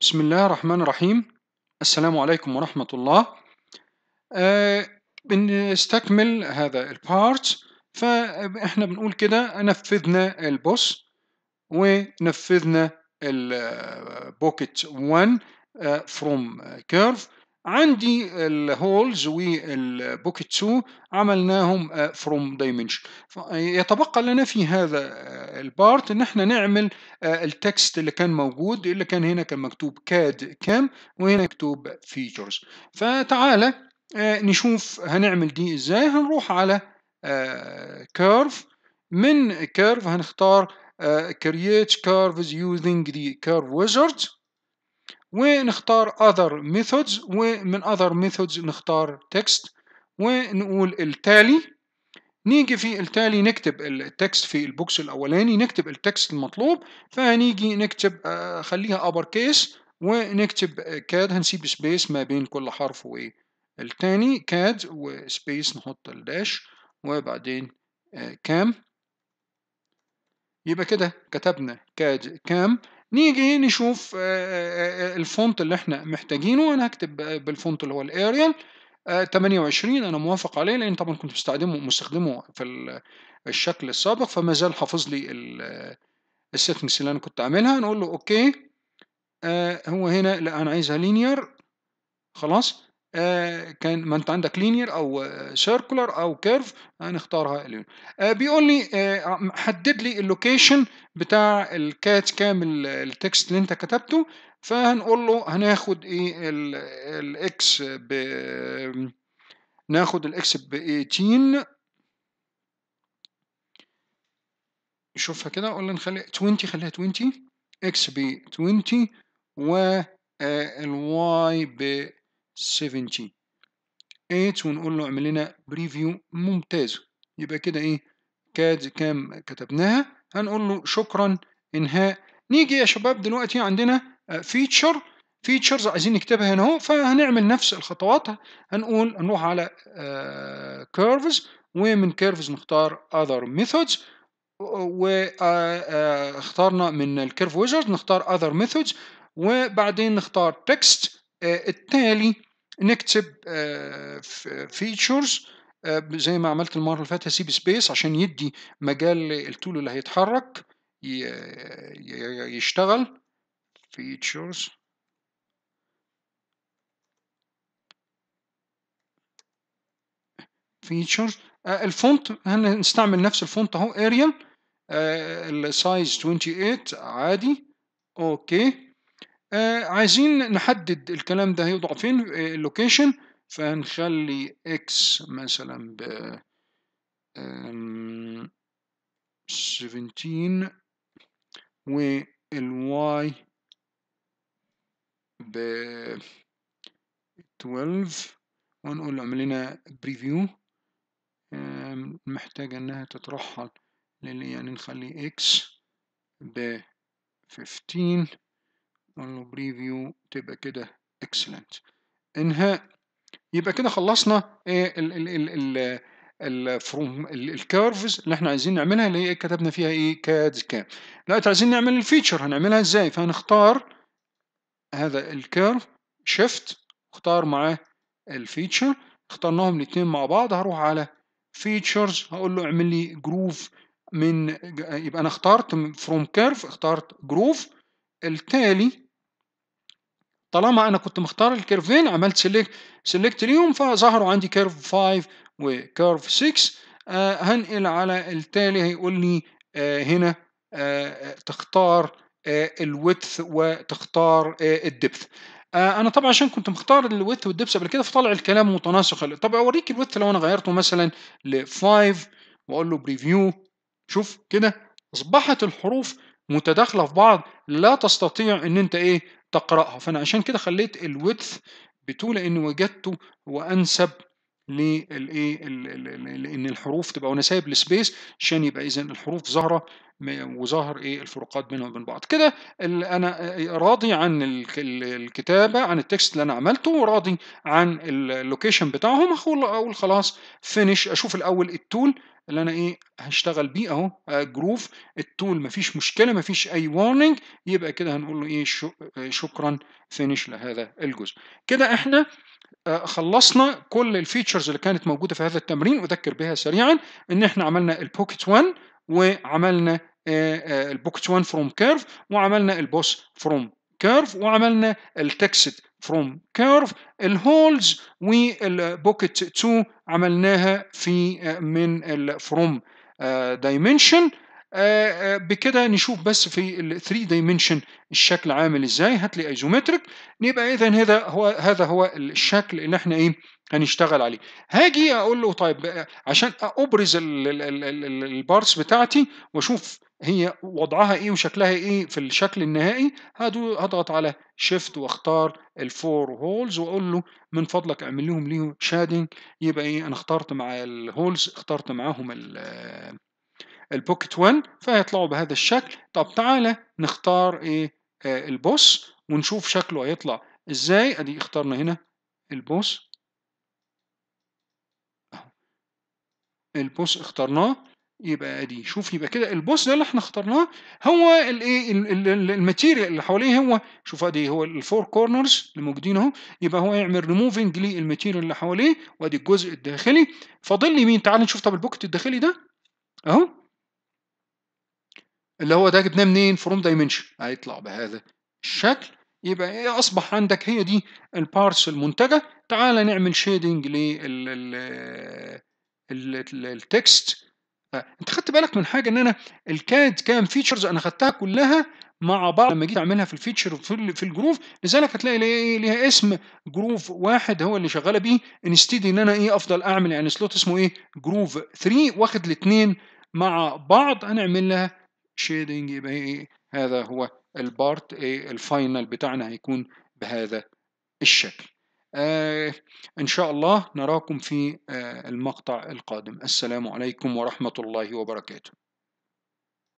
بسم الله الرحمن الرحيم السلام عليكم ورحمة الله آه بنستكمل هذا البارت فاحنا بنقول كده نفذنا البوس ونفذنا البوكت 1 فروم كيرف عندي الهولز والبوكت 2 عملناهم uh, فروم دايمنشن يتبقى لنا في هذا البارت ان احنا نعمل آه، التكست اللي كان موجود اللي كان هنا كان مكتوب كاد كام وهنا مكتوب فيتشرز فتعالى آه، نشوف هنعمل دي ازاي هنروح على كيرف آه، من كيرف هنختار create curves using the curve wizard ونختار other methods ومن other methods نختار text ونقول التالي نيجي في التالي نكتب التكست في البوكس الاولاني نكتب التكست المطلوب فهنيجي نكتب آه، خليها ابر كيس ونكتب كاد آه، هنسيب سبيس ما بين كل حرف والتاني كاد وسبيس نحط الداش وبعدين كام آه، يبقى كده كتبنا كاد كام نيجي نشوف الفونت اللي احنا محتاجينه انا هكتب بالفونت اللي هو الاريال 28 آه، انا موافق عليه لان طبعا كنت مستخدمه مستخدمه في الشكل السابق فما زال حافظ لي السيتنجز اللي انا كنت عاملها نقول له اوكي آه، هو هنا لا انا عايزها لينير خلاص آه كان ما انت عندك لينير او سيركولر او كيرف هنختارها لينير آه بيقول لي آه حدد لي اللوكيشن بتاع الكات كامل التكست اللي انت كتبته فهنقول له هناخد ايه الاكس ب ناخد الاكس ب 18 شوفها كده قلنا نخلي 20 خليها 20 اكس ب 20 والواي ب 70 8 ونقول له اعمل لنا بريفيو ممتاز يبقى كده ايه كاد كام كتبناها هنقول له شكرا انهاء نيجي يا شباب دلوقتي عندنا فيتشر فيتشرز عايزين نكتبها هنا اهو فهنعمل نفس الخطوات هنقول نروح على كيرفز آه، ومن كيرفز نختار اذر ميثودز واخترنا من الكيرف ويزرد نختار اذر ميثودز وبعدين نختار تكست آه، التالي نكتب آه، فيتشرز زي ما عملت المره اللي فاتت هسيب سبيس عشان يدي مجال للتول اللي هيتحرك يشتغل features features uh, الفونت هنستعمل نفس الفونت اهو اريال السايز 28 عادي اوكي آه عايزين نحدد الكلام ده هيوضع فين اللوكيشن فهنخلي اكس مثلا ب 17 um، والواي ب 12 ونقول اعمل لنا بريفيو محتاجة انها تترحل للي يعني نخلي اكس ب 15 نقول له بريفيو تبقى كده اكسلنت انهاء يبقى كده خلصنا ايه ال ال ال ال الفروم الكيرفز اللي احنا عايزين نعملها اللي هي إيه، كتبنا فيها ايه كاد كام دلوقتي عايزين نعمل الفيتشر هنعملها ازاي فهنختار هذا الكيرف شيفت اختار معاه الفيتشر اخترناهم الاثنين مع بعض هروح على فيتشرز هقول له اعمل لي جروف من يبقى انا اخترت فروم كيرف اخترت جروف التالي طالما انا كنت مختار الكيرفين عملت سيلكت سيلكت ليهم فظهروا عندي كيرف 5 وكيرف 6 آه هنقل على التالي هيقول لي آه هنا آه, آه، تختار آه، الويدث وتختار آه، الدبث آه، انا طبعا عشان كنت مختار الويدث والدبث قبل كده فطلع الكلام متناسق طب اوريك الويدث لو انا غيرته مثلا ل 5 واقول له بريفيو شوف كده اصبحت الحروف متداخله في بعض لا تستطيع ان انت ايه تقراها فانا عشان كده خليت الويدث بتو لان وجدته وانسب للايه لان الحروف تبقى وانا سايب السبيس عشان يبقى اذا الحروف ظاهره وظهر ايه الفروقات بينهم وبين بعض كده انا آه، راضي عن الكتابه عن التكست اللي انا عملته وراضي عن اللوكيشن بتاعهم اقول خلاص فينش اشوف الاول التول اللي انا ايه هشتغل بيه اهو آه، جروف التول مفيش مشكله مفيش اي وارنينج يبقى كده هنقول له ايه آه، شكرا فينش لهذا الجزء كده احنا خلصنا كل الفيتشرز اللي كانت موجوده في هذا التمرين اذكر بها سريعا ان احنا عملنا البوكيت 1 وعملنا البوكت 1 فروم كيرف وعملنا البوس فروم كيرف وعملنا التكست فروم كيرف الهولز والبوكت 2 عملناها في من الفروم دايمنشن آه، آه، بكده نشوف بس في ال 3 دايمنشن الشكل عامل ازاي هات لي ايزومتريك يبقى اذا هذا هو هذا هو الشكل اللي احنا ايه هنشتغل عليه هاجي اقول له طيب عشان ابرز البارس بتاعتي واشوف هي وضعها ايه وشكلها ايه في الشكل النهائي هضغط على شيفت واختار الفور هولز واقول له من فضلك اعمل لهم ليهم شادنج يبقى ايه انا اخترت مع الهولز اخترت معاهم البوكيت 1 فهيطلعوا بهذا الشكل طب تعالى نختار ايه آه، البوس ونشوف شكله هيطلع ازاي ادي اخترنا هنا البوس البوس اخترناه يبقى ادي شوف يبقى كده البوس ده اللي احنا اخترناه هو الايه الماتيريال اللي حواليه هو شوف ادي هو الفور كورنرز اللي موجودين اهو يبقى هو يعمل ريموفنج للماتيريال اللي حواليه وادي الجزء الداخلي فاضل لي مين تعال نشوف طب البوكت الداخلي ده اهو اللي هو ده جبناه منين فروم دايمنشن هيطلع بهذا الشكل يبقى ايه اصبح عندك هي دي البارس المنتجه تعال نعمل شيدنج لل التكست انت خدت بالك من حاجه ان انا الكاد كام فيتشرز انا خدتها كلها مع بعض لما جيت اعملها في الفيتشر في, في الجروف لذلك هتلاقي ليها إيه؟ اسم جروف واحد هو اللي شغاله بيه انستيد ان انا ايه افضل اعمل يعني سلوت اسمه ايه جروف 3 واخد الاثنين مع بعض هنعمل لها شيدنج يبقى ايه هذا هو البارت ايه الفاينل بتاعنا هيكون بهذا الشكل آه، إن شاء الله نراكم في آه، المقطع القادم السلام عليكم ورحمة الله وبركاته